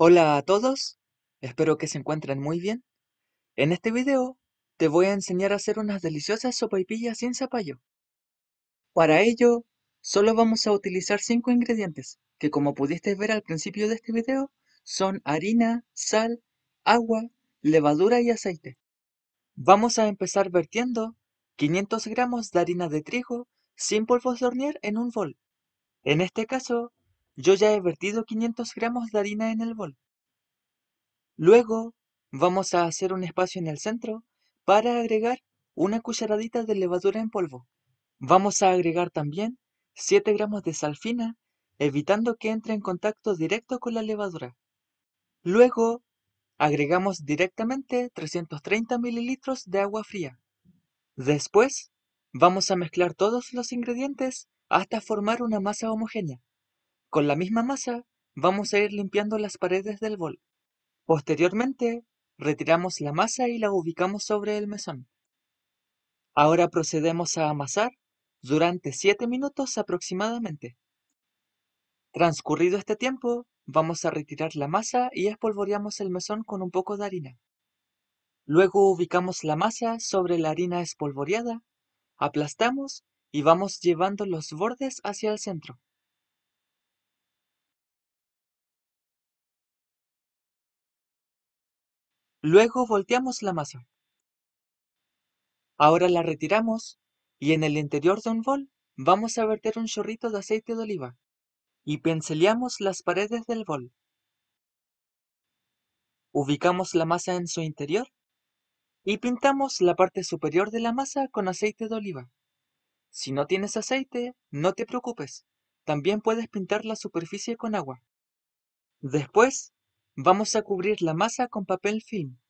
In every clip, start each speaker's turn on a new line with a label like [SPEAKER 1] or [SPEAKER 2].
[SPEAKER 1] Hola a todos, espero que se encuentren muy bien. En este video te voy a enseñar a hacer unas deliciosas sopaipillas sin zapallo. Para ello, solo vamos a utilizar 5 ingredientes, que como pudiste ver al principio de este video, son harina, sal, agua, levadura y aceite. Vamos a empezar vertiendo 500 gramos de harina de trigo sin polvos de hornear en un bol. En este caso, yo ya he vertido 500 gramos de harina en el bol. Luego vamos a hacer un espacio en el centro para agregar una cucharadita de levadura en polvo. Vamos a agregar también 7 gramos de sal fina, evitando que entre en contacto directo con la levadura. Luego, agregamos directamente 330 mililitros de agua fría. Después, vamos a mezclar todos los ingredientes hasta formar una masa homogénea. Con la misma masa vamos a ir limpiando las paredes del bol. Posteriormente, retiramos la masa y la ubicamos sobre el mesón. Ahora procedemos a amasar durante 7 minutos aproximadamente. Transcurrido este tiempo, vamos a retirar la masa y espolvoreamos el mesón con un poco de harina. Luego ubicamos la masa sobre la harina espolvoreada, aplastamos y vamos llevando los bordes hacia el centro. Luego volteamos la masa. Ahora la retiramos y en el interior de un bol vamos a verter un chorrito de aceite de oliva y pinceleamos las paredes del bol. Ubicamos la masa en su interior y pintamos la parte superior de la masa con aceite de oliva. Si no tienes aceite, no te preocupes, también puedes pintar la superficie con agua. Después, Vamos a cubrir la masa con papel film.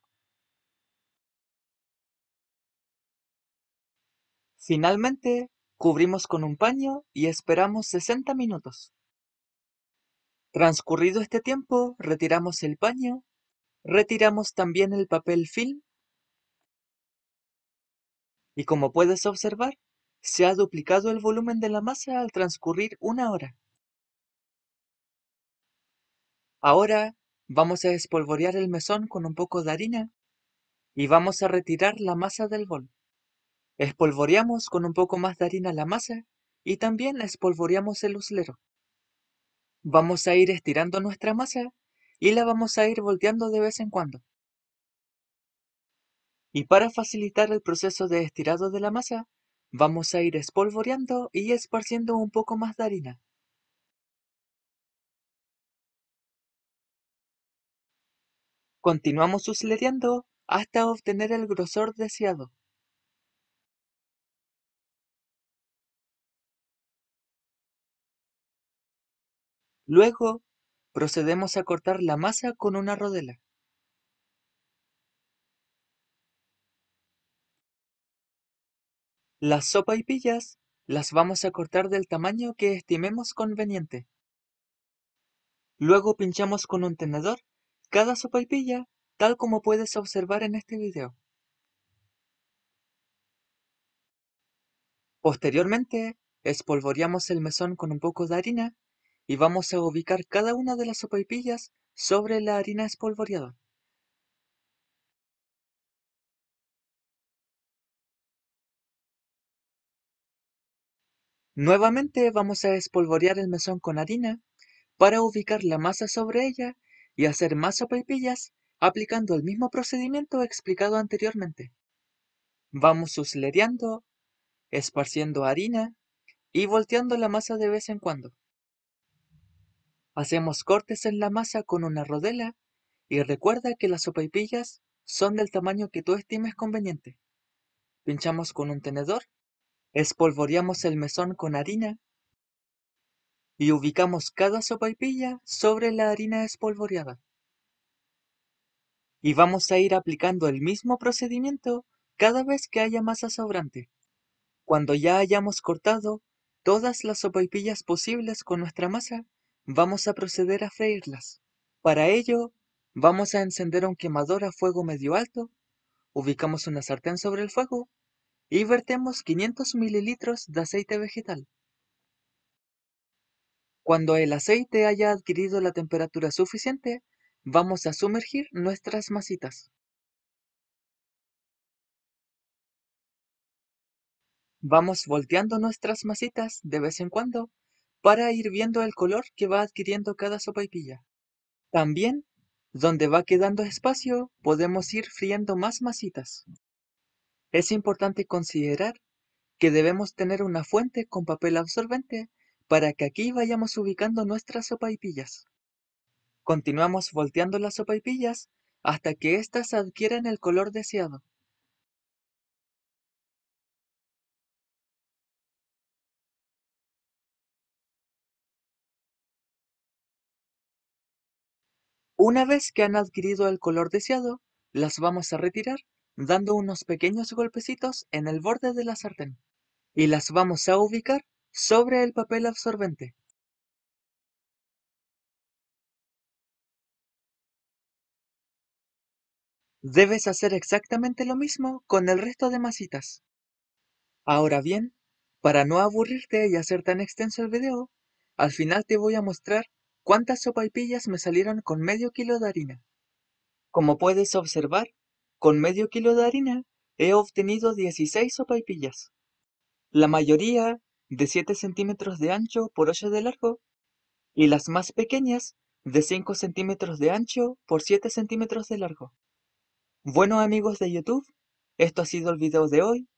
[SPEAKER 2] Finalmente,
[SPEAKER 1] cubrimos con un paño y esperamos 60 minutos. Transcurrido este tiempo, retiramos el paño, retiramos también el papel film y como puedes observar, se ha duplicado el volumen de la masa al transcurrir una hora. Ahora Vamos a espolvorear el mesón con un poco de harina y vamos a retirar la masa del bol. Espolvoreamos con un poco más de harina la masa y también espolvoreamos el uslero. Vamos a ir estirando nuestra masa y la vamos a ir volteando de vez en cuando. Y para facilitar el proceso de estirado de la masa, vamos a ir espolvoreando y esparciendo un poco más de harina.
[SPEAKER 2] Continuamos sucediendo hasta obtener el grosor deseado. Luego,
[SPEAKER 1] procedemos a cortar la masa con una rodela. Las y pillas las vamos a cortar del tamaño que estimemos conveniente. Luego pinchamos con un tenedor cada sopaipilla, tal como puedes observar en este video. Posteriormente, espolvoreamos el mesón con un poco de harina y vamos a ubicar cada una de las sopaipillas sobre la harina espolvoreada. Nuevamente vamos a espolvorear el mesón con harina para ubicar la masa sobre ella y hacer más sopaipillas aplicando el mismo procedimiento explicado anteriormente. Vamos susleriando esparciendo harina y volteando la masa de vez en cuando. Hacemos cortes en la masa con una rodela y recuerda que las sopaipillas son del tamaño que tú estimes conveniente. Pinchamos con un tenedor, espolvoreamos el mesón con harina y ubicamos cada sopaipilla sobre la harina espolvoreada. Y vamos a ir aplicando el mismo procedimiento cada vez que haya masa sobrante. Cuando ya hayamos cortado todas las sopaipillas posibles con nuestra masa, vamos a proceder a freírlas. Para ello, vamos a encender un quemador a fuego medio alto, ubicamos una sartén sobre el fuego y vertemos 500 mililitros de aceite vegetal. Cuando el aceite haya adquirido la temperatura suficiente, vamos a sumergir nuestras masitas. Vamos volteando nuestras masitas de vez en cuando para ir viendo el color que va adquiriendo cada pilla. También, donde va quedando espacio, podemos ir friendo más masitas. Es importante considerar que debemos tener una fuente con papel absorbente para que aquí vayamos ubicando nuestras sopaipillas. Continuamos volteando las sopaipillas hasta que éstas adquieran
[SPEAKER 2] el color deseado.
[SPEAKER 1] Una vez que han adquirido el color deseado, las vamos a retirar dando unos pequeños golpecitos en el borde de la sartén y las vamos a ubicar sobre el papel absorbente Debes hacer exactamente lo mismo con el resto de masitas. Ahora bien, para no aburrirte y hacer tan extenso el video, al final te voy a mostrar cuántas sopaipillas me salieron con medio kilo de harina. Como puedes observar, con medio kilo de harina he obtenido 16 sopaipillas. La mayoría de 7 centímetros de ancho por 8 de largo y las más pequeñas de 5 centímetros de ancho por 7 centímetros de largo. Bueno amigos de YouTube, esto ha sido el video de hoy.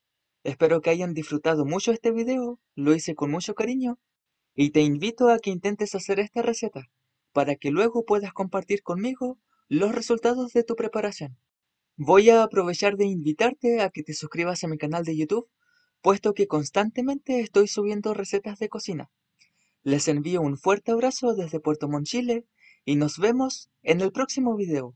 [SPEAKER 1] Espero que hayan disfrutado mucho este video, lo hice con mucho cariño y te invito a que intentes hacer esta receta para que luego puedas compartir conmigo los resultados de tu preparación. Voy a aprovechar de invitarte a que te suscribas a mi canal de YouTube puesto que constantemente estoy subiendo recetas de cocina. Les envío un fuerte abrazo desde Puerto Montt, y nos vemos en el próximo video.